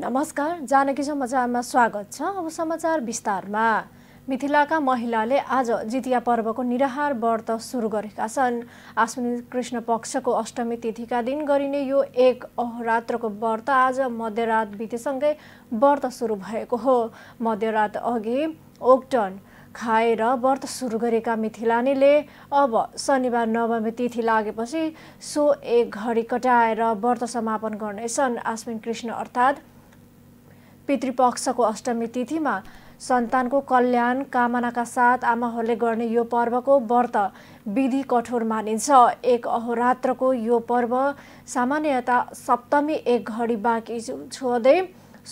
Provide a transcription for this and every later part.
नमस्कार जानकी समाचारमा स्वागत छ अब समाचार विस्तारमा मिथिलाका महिलाले आज जितिया पर्वको निराहार व्रत सुरु गरेका छन् आश्विनी कृष्ण पक्षको अष्टमी तिथिका दिन गरिने यो एक अहोरात्रको व्रत आज मध्यरात बितेसँगै व्रत सुरु भएको हो मध्यरात अघि ओक्टन खाएर व्रत सुरु गरेका मिथिलानीले अब शनिबार नवमी तिथि लागेपछि सो एक घडी कटाएर व्रत समापन गर्नेछन् आश्विन कृष्ण अर्थात् पितृपक्षको अष्टमी तिथिमा सन्तानको कल्याण कामनाका साथ आमाहरूले गर्ने यो पर्वको व्रत विधि कठोर मानिन्छ एक अहोरात्रको यो पर्व सामान्यता सप्तमी एक घडी बाँकी छोड्दै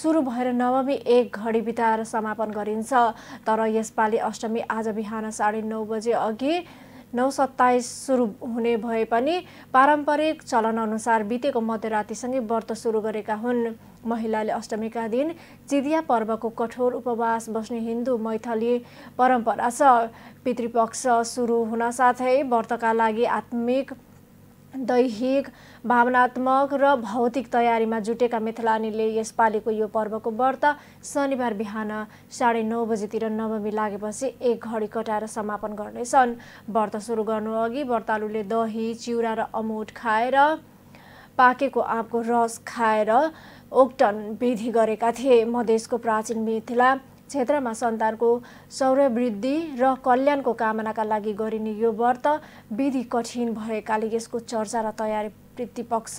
सुरु भएर नवमी एक घडी बिताएर समापन गरिन्छ तर यसपालि अष्टमी आज बिहान साढे नौ बजे अघि नौ सत्ताइस सुरु हुने भए पनि पारम्परिक चलनअनुसार बितेको मध्यरातिसँगै व्रत सुरु गरेका हुन् महिलाले अष्टमीका दिन चिदिया पर्वको कठोर उपवास बस्ने हिन्दू मैथली परम्परा छ पितृपक्ष सुरु हुन साथै व्रतका लागि आत्मिक दैहिक भावनात्मक र भौतिक तयारीमा जुटेका मेथलानीले यसपालिको यो पर्वको व्रत शनिबार बिहान साढे नौ बजीतिर नवमी लागेपछि एक घडी कटाएर समापन गर्नेछन् व्रत सुरु गर्नु अघि व्रतालुले दही चिउरा र अमुट खाएर पाकेको आँपको रस खाएर ओक्टन विधि गरेका थिए मधेसको प्राचीन मिथिला क्षेत्रमा सन्तानको सौर्यवृद्धि र कल्याणको कामनाका लागि गरिने यो व्रत विधि कठिन भएकाले यसको चर्चा र तयारी पितृपक्ष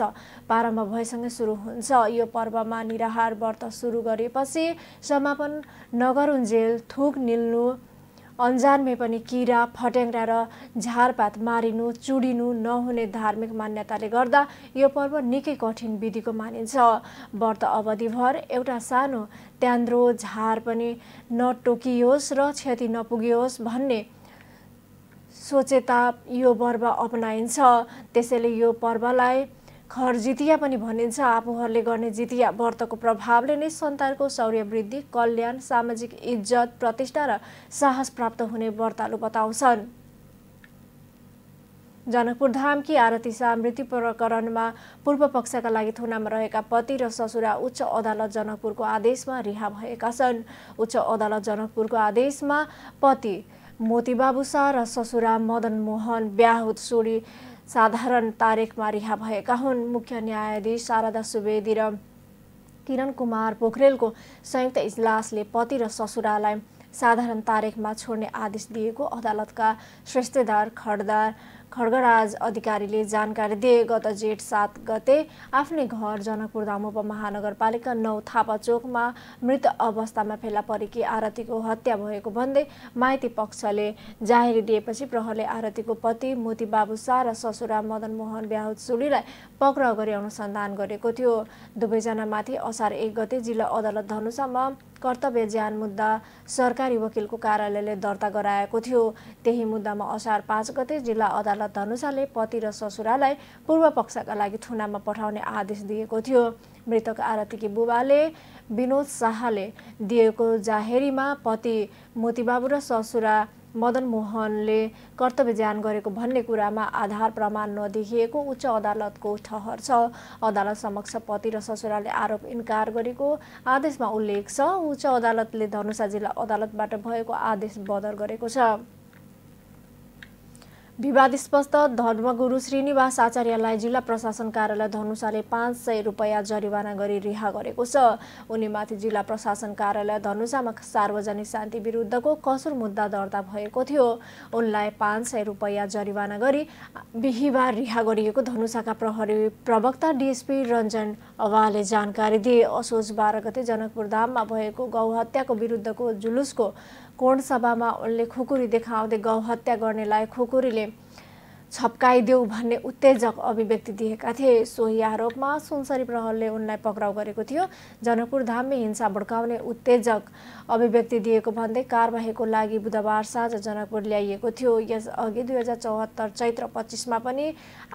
प्रारम्भ भएसँगै सुरु हुन्छ यो पर्वमा निराहार व्रत सुरु गरेपछि समापन नगरुन्जेल थुक निल्नु अन्जानमै पनि किरा फट्याङ्ग्रा र झारपात मारिनु चुडिनु नहुने धार्मिक मान्यताले गर्दा यो पर्व निकै कठिन विधिको मानिन्छ व्रत अवधिभर एउटा सानो त्यान्द्रो झार पनि नटोकियोस् र क्षति नपुगियोस् भन्ने सोचेता यो पर्व अपनाइन्छ त्यसैले यो पर्वलाई खर जितिया पनि भनिन्छ आफूहरूले गर्ने जितिया व्रतको प्रभावले नै सन्तानको शौर्य वृद्धि कल्याण सामाजिक इज्जत प्रतिष्ठा र साहस प्राप्त हुने व्रतालु बताउँछन् जनकपुरधामकी आरती शाह मृत्यु प्रकरणमा पूर्व पक्षका लागि थुनामा रहेका पति र ससुरा उच्च अदालत जनकपुरको आदेशमा रिहा भएका छन् उच्च अदालत जनकपुरको आदेशमा पति मोतीबाबु शाह र ससुरा मदन मोहन ब्याहुत सोरी साधारण तारिखमा रिहा भएका हुन् मुख्य न्यायाधीश शारदा सुवेदी र किरण कुमार पोखरेलको संयुक्त इजलासले पति र ससुरालाई साधारण तारिखमा छोड्ने आदेश दिएको अदालतका श्रेष्ठदार खडदार खड्गराज अधिकारीले जानकारी दिए गत जेठ सात गते आफ्नै घर जनकपुर धाम उपमहानगरपालिका नौ थापा चोकमा मृत अवस्थामा फेला परेकी आरतीको हत्या भएको भन्दै माइती पक्षले जाहेरी दिएपछि प्रहरले आरतीको पति मोती बाबु शाह र ससुरा मदन मोहन ब्याहुत सुलीलाई पक्राउ गरी अनुसन्धान गरेको थियो दुवैजनामाथि असार एक गते जिल्ला अदालत धनुषामा कर्तव्य ज्यान मुद्दा सरकारी वकिलको कार्यालयले दर्ता गराएको थियो त्यही मुद्दामा असार पाँच गते जिल्ला अदालत धनुषाले पति र ससुरालाई पूर्व पक्षका लागि थुनामा पठाउने आदेश दिएको थियो मृतक आरतीकी बुबाले विनोद शाहले दिएको जाहेरीमा पति मोतीबाबु र ससुरा मदन मोहनले कर्तव्य ज्यान गरेको भन्ने कुरामा आधार प्रमाण नदेखिएको उच्च अदालतको ठहर छ अदालत समक्ष पति र ससुराले आरोप इन्कार गरेको आदेशमा उल्लेख छ उच्च अदालतले धनुषा जिल्ला अदालतबाट भएको आदेश बदर गरेको छ स्पष्ट धर्मगुरु श्रीनिवास आचार्यलाई जिल्ला प्रशासन कार्यालय धनुषाले पाँच सय रुपियाँ जरिवाना गरी रिहा गरेको छ उनीमाथि जिल्ला प्रशासन कार्यालय धनुषामा सार्वजनिक शान्ति विरुद्धको कसुर मुद्दा दर्ता भएको थियो उनलाई पाँच सय रुपियाँ जरिवाना गरी बिहिबार रिहा गरिएको धनुषाका प्रहरी प्रवक्ता डिएसपी रञ्जन उहाँले जानकारी दिए असोज बाह्र गते जनकपुर धाममा भएको गौहत्याको विरुद्धको जुलुसको कोण उनले खुकुरी देखाउँदै गौहत्या गर्नेलाई खुकुरीले छप्काइदेऊ भन्ने उत्तेजक अभिव्यक्ति दिएका थिए सोही आरोपमा सुनसरी प्रहरले उनलाई पक्राउ गरेको थियो जनकपुर जनकपुरधाममा हिंसा भड्काउने उत्तेजक अभिव्यक्ति दिएको भन्दै कारवाहीको लागि बुधबार साँझ जनकपुर ल्याइएको थियो यसअघि दुई हजार चौहत्तर चैत्र पच्चिसमा पनि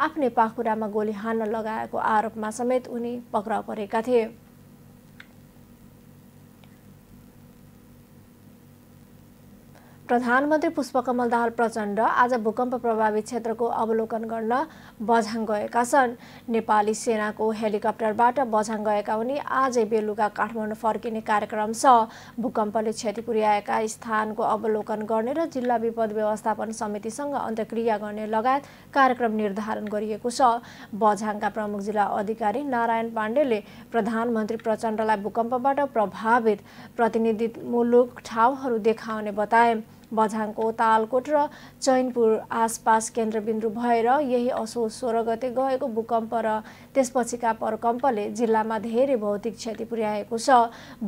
आफ्नै पाखुरामा गोली हान्न लगाएको आरोपमा समेत उनी पक्राउ परेका थिए प्रधानमन्त्री पुष्पकमल दाहाल प्रचण्ड आज भूकम्प प्रभावित क्षेत्रको अवलोकन गर्न बझाङ गएका छन् नेपाली सेनाको हेलिकप्टरबाट बझाङ गएका उनी आजै बेलुका काठमाडौँ फर्किने कार्यक्रम छ भूकम्पले क्षति पुर्याएका स्थानको अवलोकन गर्ने र जिल्ला विपद व्यवस्थापन समितिसँग अन्तक्रिया गर्ने लगायत कार्यक्रम निर्धारण गरिएको छ बझाङका प्रमुख जिल्ला अधिकारी नारायण पाण्डेले प्रधानमन्त्री प्रचण्डलाई भूकम्पबाट प्रभावित प्रतिनिधि मुलुक ठाउँहरू देखाउने बताए बझाङको तालकोट र चैनपुर आसपास केन्द्रबिन्दु भएर यही असोज सोह्र गते गएको भूकम्प र त्यसपछिका प्रकम्पले जिल्लामा धेरै भौतिक क्षति पुर्याएको छ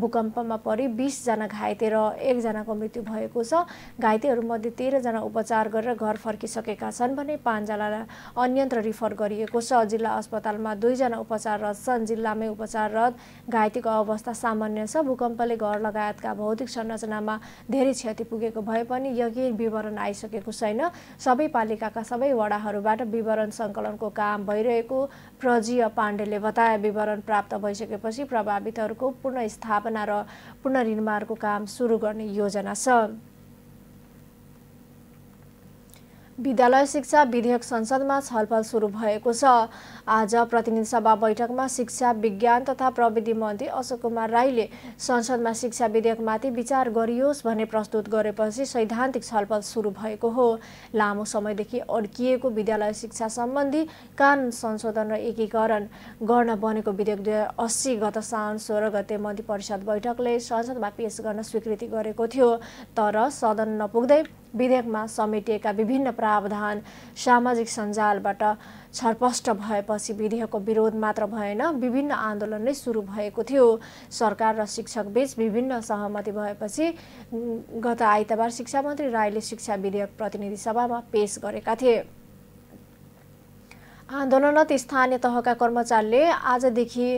भूकम्पमा परि बिसजना घाइते र एकजनाको मृत्यु भएको छ घाइतेहरूमध्ये तेह्रजना उपचार गरेर घर फर्किसकेका छन् भने पाँचजनालाई अन्यन्त्र रिफर गरिएको छ जिल्ला अस्पतालमा दुईजना उपचाररत छन् जिल्लामै उपचाररत घाइतेको अवस्था सामान्य छ भूकम्पले घर लगायतका भौतिक संरचनामा धेरै क्षति पुगेको भए पनि यही विवरण आइसकेको छैन सबै पालिकाका सबै वडाहरूबाट विवरण सङ्कलनको काम भइरहेको प्रजीय पाण्डेले बताए विवरण प्राप्त भइसकेपछि प्रभावितहरूको पुनर्स्थापना र पुनर्निर्माणको काम सुरु गर्ने योजना छ विद्यालय शिक्षा विधेयक संसदमा छलफल सुरु भएको छ आज प्रतिनिधि सभा बैठकमा शिक्षा विज्ञान तथा प्रविधि मन्त्री अशोक कुमार राईले संसदमा शिक्षा विधेयकमाथि विचार गरियोस् भन्ने प्रस्तुत गरेपछि सैद्धान्तिक छलफल सुरु भएको हो लामो समयदेखि अड्किएको विद्यालय शिक्षा सम्बन्धी कानुन संशोधन र एकीकरण गर्न बनेको विधेयक दुई हजार अस्सी गत साउन सोह्र गते मन्त्री परिषद बैठकले संसदमा पेश गर्न स्वीकृति गरेको थियो तर सदन नपुग्दै विधेयकमा समेटिएका विभिन्न प्रावधान सामाजिक सञ्जालबाट छरपष्ट भएपछि विधेयकको विरोध मात्र भएन विभिन्न आन्दोलन नै सुरु भएको थियो सरकार र शिक्षकबीच विभिन्न सहमति भएपछि गत आइतबार शिक्षा मन्त्री राईले शिक्षा विधेयक प्रतिनिधि सभामा पेश गरेका थिए आन्दोलनरत स्थानीय तहका कर्मचारीले आजदेखि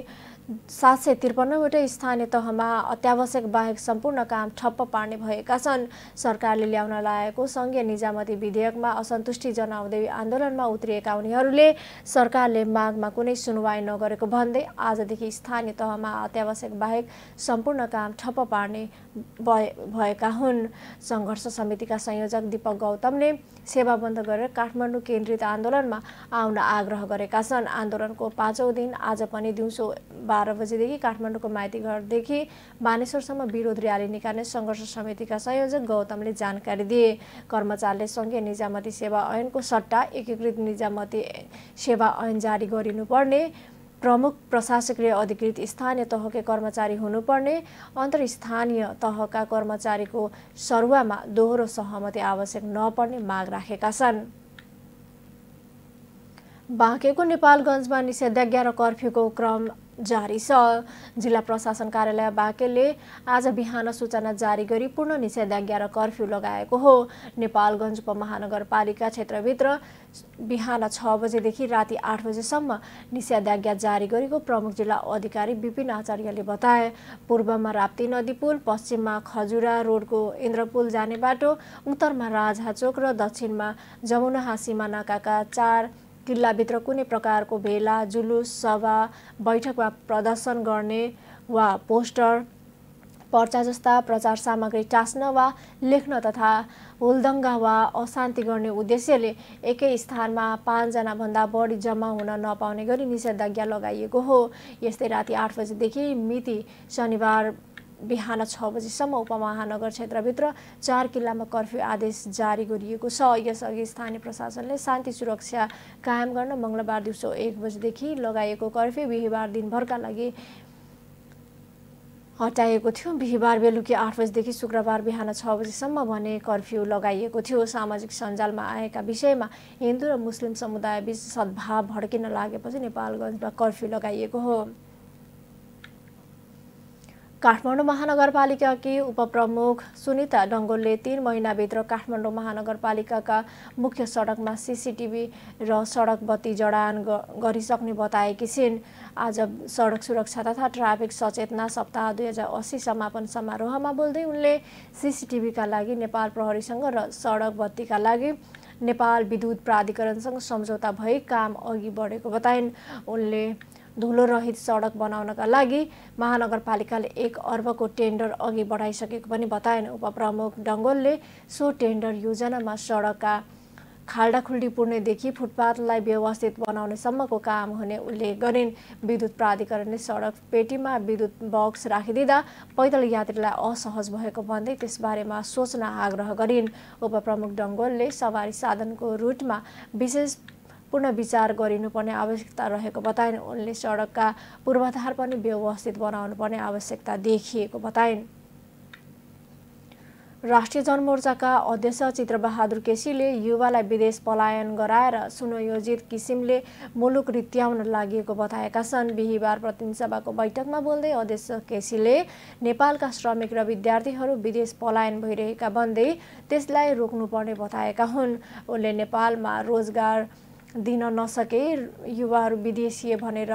सात सय त्रिपन्नवटै स्थानीय तहमा अत्यावश्यक बाहेक सम्पूर्ण काम ठप्प पार्ने भएका छन् सरकारले ल्याउन लागेको सङ्घीय निजामती विधेयकमा असन्तुष्टि जनाउँदै आन्दोलनमा उत्रिएका उनीहरूले सरकारले मागमा कुनै सुनवाई नगरेको भन्दै आजदेखि स्थानीय तहमा अत्यावश्यक बाहेक सम्पूर्ण काम ठप्प पार्ने भएका हुन् सङ्घर्ष समितिका संयोजक दीपक गौतमले सेवा बन्द गरेर काठमाडौँ केन्द्रित आन्दोलनमा आउन आग्रह गरेका छन् आन्दोलनको पाँचौँ दिन आज पनि दिउँसो बाह्र बजेदेखि काठमाडौँको माइतीघरदेखि मानेश्वरसम्म विरोध र्याली निकाल्ने सङ्घर्ष समितिका संयोजक गौतमले जानकारी दिए कर्मचारीले सङ्घीय निजामती सेवा ऐनको सट्टा एकीकृत निजामती सेवा ऐन जारी गरिनुपर्ने प्रमुख प्रशासकीय अधिकृत स्थानीय तहकै कर्मचारी हुनुपर्ने अन्तर्स्थानीय तहका कर्मचारीको सरुवामा दोहोरो सहमति आवश्यक नपर्ने माग राखेका छन् बाँकेको नेपालगञ्जमा निषेधाज्ञा र कर्फ्यूको क्रम जारी छ जिल्ला प्रशासन कार्यालय बाकेले आज बिहान सूचना जारी गरी पूर्ण निषेधाज्ञा र कर्फ्यू लगाएको हो नेपालगञ्ज उपमहानगरपालिका क्षेत्रभित्र बिहान छ बजेदेखि राति आठ बजेसम्म निषेधाज्ञा जारी गरेको प्रमुख जिल्ला अधिकारी विपिन आचार्यले बताए पूर्वमा राप्ती नदी पुल पश्चिममा खजुरा रोडको इन्द्र पुल जाने बाटो उत्तरमा राजहाचोक र दक्षिणमा जमुना सिमानाका चार किल्लाभित्र कुनै प्रकारको भेला जुलुस सभा बैठक वा प्रदर्शन गर्ने वा पोस्टर पर्चा जस्ता प्रचार सामग्री टाँस्न वा लेख्न तथा हुलदङ्गा वा अशान्ति गर्ने उद्देश्यले एकै स्थानमा पाँचजनाभन्दा बढी जम्मा हुन नपाउने गरी निषेधाज्ञा लगाइएको हो यस्तै राति आठ बजेदेखि मिति शनिबार बिहान छ बजीसम्म उपमहानगर क्षेत्रभित्र चार किल्लामा कर्फ्यू आदेश जारी गरिएको छ यसअघि स्थानीय प्रशासनले शान्ति सुरक्षा कायम गर्न मङ्गलबार दिउँसो एक बजीदेखि लगाइएको कर्फ्यू बिहिबार दिनभरका लागि हटाइएको थियो बिहिबार बेलुकी आठ बजीदेखि शुक्रबार बिहान छ बजीसम्म भने कर्फ्यू लगाइएको थियो सामाजिक सञ्जालमा आएका विषयमा हिन्दू र मुस्लिम समुदायबीच सद्भाव भड्किन लागेपछि नेपालगञ्जमा कर्फ्यू लगाइएको हो काठमाडौँ महानगरपालिकाकी उपप्रमुख सुनिता डङ्गोलले तीन महिनाभित्र काठमाडौँ महानगरपालिकाका मुख्य सडकमा सिसिटिभी र सडक बत्ती जडान गरिसक्ने बताएकी छिन् आज सडक सुरक्षा तथा ट्राफिक सचेतना सप्ताह दुई हजार असी समापन समारोहमा बोल्दै उनले सिसिटिभीका लागि नेपाल प्रहरीसँग र सडक बत्तीका लागि नेपाल विद्युत प्राधिकरणसँग सम्झौता भई काम अघि बढेको बताइन् उनले धुलोरहित सडक बनाउनका लागि महानगरपालिकाले एक अर्बको टेन्डर अघि बढाइसकेको पनि बताएन उपप्रमुख डङ्गोलले सो टेन्डर योजनामा सडकका खाल्डाखुल्डी पुर्नेदेखि फुटपाथलाई व्यवस्थित बनाउनेसम्मको काम हुने उल्लेख गरिन् विद्युत प्राधिकरणले सडक पेटीमा विद्युत बक्स राखिदिँदा पैदल यात्रीलाई असहज भएको भन्दै त्यसबारेमा सोच्न आग्रह गरिन् उपप्रमुख डङ्गोलले सवारी साधनको रुटमा विशेष पुनः विचार गरिनुपर्ने आवश्यकता रहेको बताइन् उनले सडकका पूर्वाधार पनि व्यवस्थित बनाउनुपर्ने आवश्यकता देखिएको बताइन् राष्ट्रिय जनमोर्चाका अध्यक्ष चित्रबहादुर केसीले युवालाई विदेश पलायन गराएर सुनियोजित किसिमले मुलुक रित्याउन लागेको बताएका छन् बिहिबार सभाको बैठकमा बोल्दै अध्यक्ष केसीले नेपालका श्रमिक र विद्यार्थीहरू विदेश पलायन भइरहेका भन्दै त्यसलाई रोक्नुपर्ने बताएका हुन् उनले नेपालमा रोजगार दिन नसके युवाहरू विदेशीय भनेर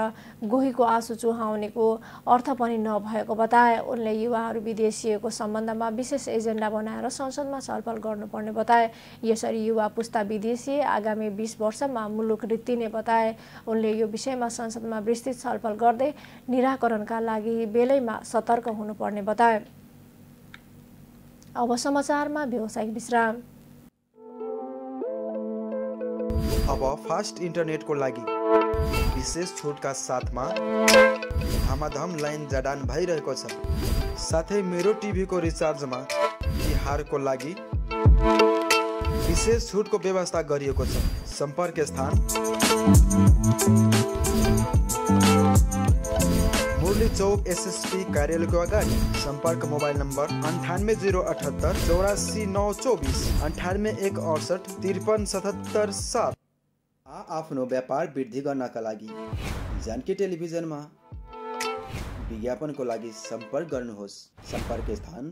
गोहीको आँसु चुहाउनेको अर्थ पनि नभएको बताए उनले युवाहरू विदेशीको सम्बन्धमा विशेष एजेन्डा बनाएर संसदमा छलफल गर्नुपर्ने बताए यसरी युवा पुस्ता विदेशी आगामी बिस वर्षमा मुलुक रित्तिने बताए उनले यो विषयमा संसदमा विस्तृत छलफल गर्दै निराकरणका लागि बेलैमा सतर्क हुनुपर्ने बताए अब समाचारमा व्यवसायिक विश्राम अब फास्ट इन्टरनेटको लागि विशेष छुटका साथमा धमाधम लाइन जडान भइरहेको छ साथै मेरो टिभीको रिचार्जमा तिहारको लागि विशेष छुटको व्यवस्था गरिएको छ सम्पर्क स्थान मुरली चौक एसएसपी कार्यालयको अगाडि सम्पर्क मोबाइल नम्बर अन्ठानब्बे जिरो अठहत्तर चौरासी नौ चौबिस अन्ठानब्बे एक अडसठ त्रिपन्न सतहत्तर सात आफ्नो व्यापार वृद्धि गर्नका लागि जानकी टेलिभिजनमा विज्ञापनको लागि सम्पर्क गर्नुहोस् सम्पर्क स्थान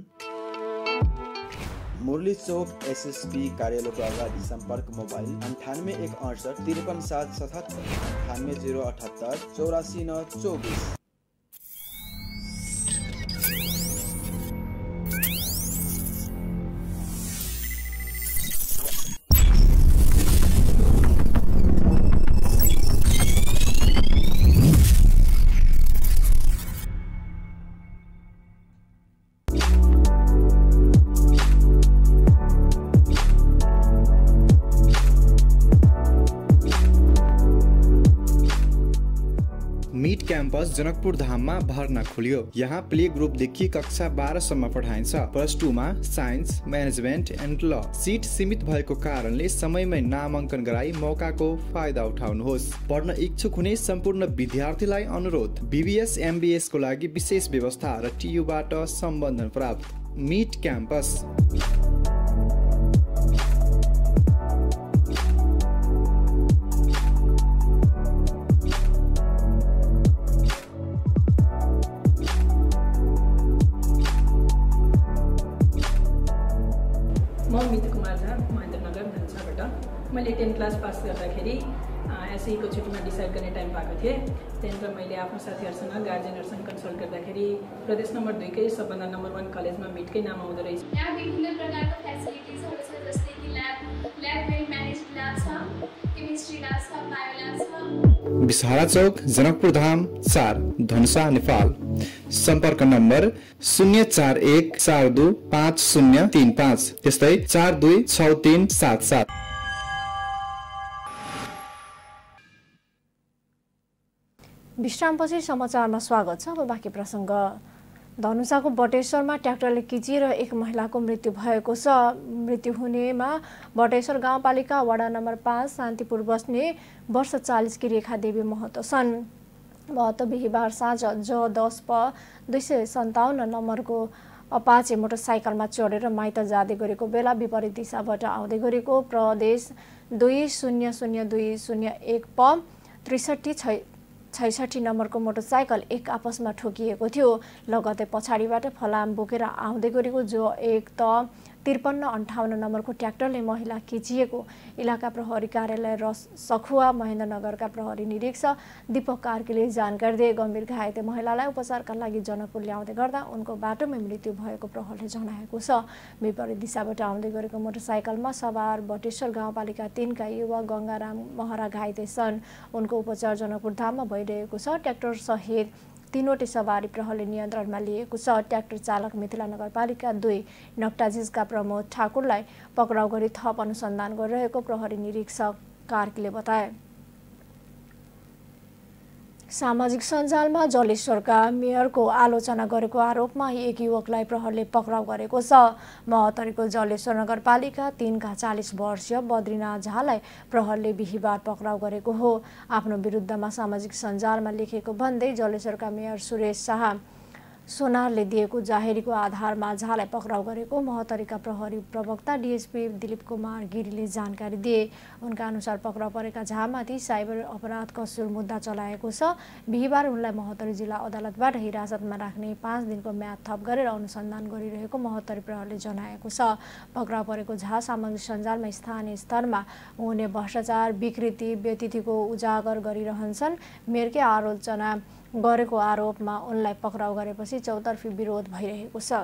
मुरली चोक एसएसपी कार्यालयको अगाडि सम्पर्क मोबाइल अन्ठानब्बे एक अडसठ त्रिपन्न सात सतहत्तर अन्ठानब्बे जिरो अठहत्तर चौरासी नौ चौबिस कलेज जनकपुर धाममा भर्ना खुल्यो यहाँ प्ले ग्रुपदेखि कक्षा बाह्रसम्म पठाइन्छ प्लस टूमा science management and law seat सीमित भएको कारणले समयमै नामाङ्कन गराई मौकाको फाइदा उठाउनुहोस् पढ्न इच्छुक हुने सम्पूर्ण विद्यार्थीलाई अनुरोध बिबिएस को लागि विशेष व्यवस्था र टियुबाट सम्बन्धन प्राप्त मिट क्याम्पस टेन क्लास पास गर्दाखेरि एसईको e छुट्टीमा डिसाइड गर्ने टाइम पाएको थिएँ त्यहाँदेखि मैले आफ्नो साथीहरूसँग गार्जेनहरूसँग कन्सल्ट गर्दाखेरि प्रदेश नम्बर दुईकै सबभन्दा नम्बर वान कलेजमा मिटकै नाम आउँदो रहेछ यहाँ विभिन्न छ जस्तै कि ल्याब ल्याब छ केमिस्ट्री छ छ चौक जनकपुर धाम चार धनुषा नेपाल सम्पर्क नम्बर शून्य चार एक चार दुई पाँच शून्य तिन पाँच त्यस्तै चार दुई छ तिन सात सात विश्रामपछि समाचारमा स्वागत छ अब बाँकी प्रसङ्ग धनुषाको बटेश्वरमा ट्र्याक्टरले किचिएर एक महिलाको मृत्यु भएको छ मृत्यु हुनेमा बटेश्वर गाउँपालिका वडा नम्बर पाँच शान्तिपुर बस्ने वर्ष चालिसकी रेखादेवी महत छन् महतो बिहिबार साँझ ज दस प दुई सय सन्ताउन्न नम्बरको अपाचे मोटरसाइकलमा चढेर माइत जाँदै गरेको बेला विपरीत दिशाबाट आउँदै गरेको प्रदेश दुई शून्य शून्य दुई शून्य एक प त्रिसठी छ छैसठी नम्बरको मोटरसाइकल एक आपसमा ठोकिएको थियो लगतै पछाडिबाट फलाम बोकेर आउँदै गरेको जो एक त त्रिपन्न अन्ठाउन्न नम्बरको ट्र्याक्टरले महिला खिचिएको इलाका प्रहरी कार्यालय र सखुवा महेन्द्रनगरका प्रहरी निरीक्षक दीपक कार्कीले जानकारी दिए गम्भीर घाइते महिलालाई उपचारका लागि जनकपुर ल्याउँदै गर्दा उनको बाटोमै मृत्यु भएको प्रहरले जनाएको छ विपरीत दिशाबाट आउँदै गरेको मोटरसाइकलमा सवार बटेश्वर गाउँपालिका तिनका युवा गङ्गाराम महरा घाइते छन् उनको उपचार जनकपुर धाममा भइरहेको छ ट्र्याक्टर सहित तीनवटै सवारी प्रहरले नियन्त्रणमा लिएको छ ट्र्याक्टर चालक मिथिला नगरपालिका दुई नक्टाजिजका प्रमोद ठाकुरलाई पक्राउ गरी थप अनुसन्धान गरिरहेको प्रहरी निरीक्षक कार्कीले बताए सामाजिक सञ्जालमा जलेश्वरका मेयरको आलोचना गरेको आरोपमा एक युवकलाई प्रहरले पक्राउ गरेको छ महतरीको जलेश्वर नगरपालिका तिनका चालिस वर्षीय बद्रीनाथ झालाई प्रहरले बिहिबार पक्राउ गरेको हो आफ्नो विरुद्धमा सामाजिक सञ्जालमा लेखेको भन्दै जलेश्वरका मेयर सुरेश शाह सोनारले दिएको जाहेरीको आधारमा झालाई पक्राउ गरेको महतरीका प्रहरी प्रवक्ता डिएसपी दिलीप कुमार गिरीले जानकारी दिए उनका अनुसार पक्राउ परेका झामाथि साइबर अपराध कसुर मुद्दा चलाएको छ बिहिबार उनलाई महतरी जिल्ला अदालतबाट हिरासतमा राख्ने पाँच दिनको म्याद थप गरेर अनुसन्धान गरिरहेको महोत्तरी प्रहरीले जनाएको छ पक्राउ परेको झा सामाजिक सञ्जालमा स्थानीय स्तरमा हुने भ्रष्टाचार विकृति व्यतिथिको उजागर गरिरहन्छन् मेरकै आलोचना गरेको आरोपमा उनलाई पक्राउ गरेपछि चौतर्फी विरोध भइरहेको छ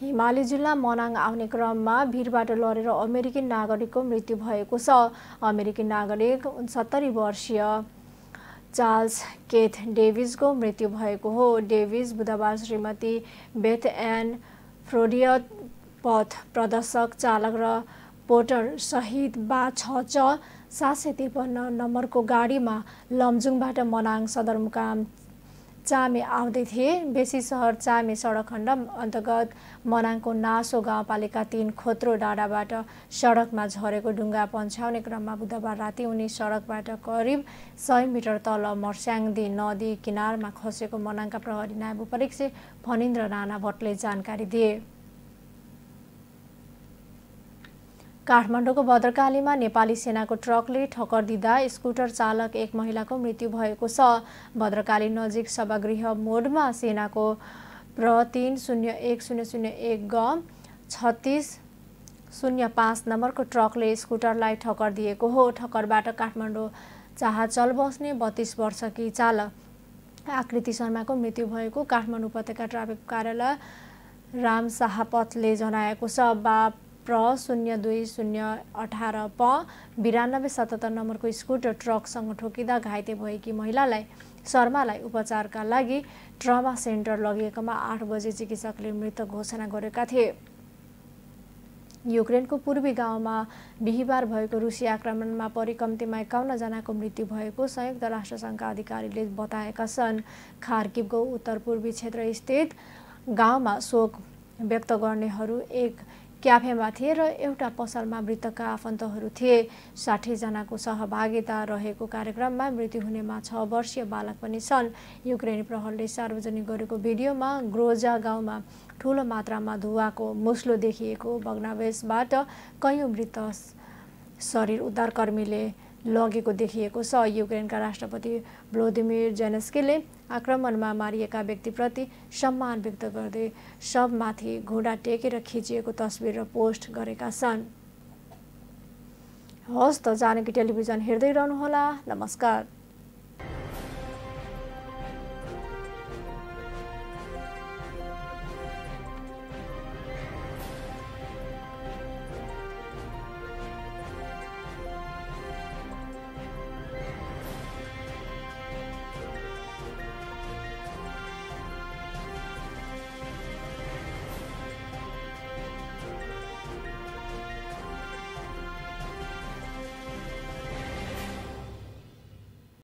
हिमाली जिल्ला मनाङ आउने क्रममा भिरबाट लडेर अमेरिकी नागरिकको मृत्यु भएको छ अमेरिकी नागरिक उनसत्तरी वर्षीय चार्ल्स केथ डेभिजको मृत्यु भएको हो डेभिज बुधबार श्रीमती बेथ एन फ्रोडिय पथ प्रदर्शक चालक र पोटर सहित बा छ सात सय त्रिपन्न नम्बरको गाडीमा लमजुङबाट मनाङ सदरमुकाम चामे आउँदै थिए बेसी सहर चामे सडक खण्ड अन्तर्गत मनाङको नासो गाउँपालिका तिन खोत्रो डाँडाबाट सडकमा झरेको डुङ्गा पन्छ्याउने क्रममा बुधबार राति उनी सडकबाट करिब सय मिटर तल मर्स्याङदी नदी किनारमा खसेको मनाङका प्रहरी नायब उपारीक्षक फणिन्द्र राणा भट्टले जानकारी दिए काठमाडौँको भद्रकालीमा नेपाली सेनाको ट्रकले ठक्कर दिँदा स्कुटर चालक एक महिलाको मृत्यु भएको छ भद्रकाली नजिक सभागृह मोडमा सेनाको प्र तिन शून्य एक शून्य शून्य एक ग छत्तिस शून्य पाँच नम्बरको ट्रकले स्कुटरलाई ठक्कर दिएको हो ठक्करबाट काठमाडौँ चाहाचल बस्ने बत्तिस वर्षकी चालक आकृति शर्माको मृत्यु भएको काठमाडौँ उपत्यका ट्राफिक कार्यालय राम शाहपथले जनाएको छ बाप प्र शून्य दुई शून्य अठार प बिरानब्बे सतहत्तर नम्बरको स्कुटर ट्रकसँग ठोकिँदा घाइते भएकी महिलालाई शर्मालाई उपचारका लागि ट्रमा सेन्टर लगिएकोमा आठ बजे चिकित्सकले मृत घोषणा गरेका थिए युक्रेनको पूर्वी गाउँमा बिहिबार भएको रुसी आक्रमणमा परिकम्तीमा कम्तीमा एकाउन्नजनाको मृत्यु भएको संयुक्त राष्ट्रसङ्घका अधिकारीले बताएका छन् खार्किबको उत्तर पूर्वी स्थित गाउँमा शोक व्यक्त गर्नेहरू एक क्याफेमा थिए र एउटा पसलमा मृतकका आफन्तहरू थिए साठीजनाको सहभागिता रहेको कार्यक्रममा मृत्यु हुनेमा छ वर्षीय बालक पनि छन् युक्रेन प्रहरले सार्वजनिक गरेको भिडियोमा ग्रोजा गाउँमा ठुलो मात्रामा धुवाको मुस्लो देखिएको भग्नावेशबाट कैयौँ मृत शरीर उद्धारकर्मीले लगेको देखिएको छ युक्रेनका राष्ट्रपति भ्लोदिमिर जेनेस्कीले आक्रमणमा मारिएका व्यक्तिप्रति सम्मान व्यक्त गर्दै सबमाथि घोडा टेकेर खिचिएको तस्विर र पोस्ट गरेका छन् हस् त जानकी टेलिभिजन हेर्दै रहनुहोला नमस्कार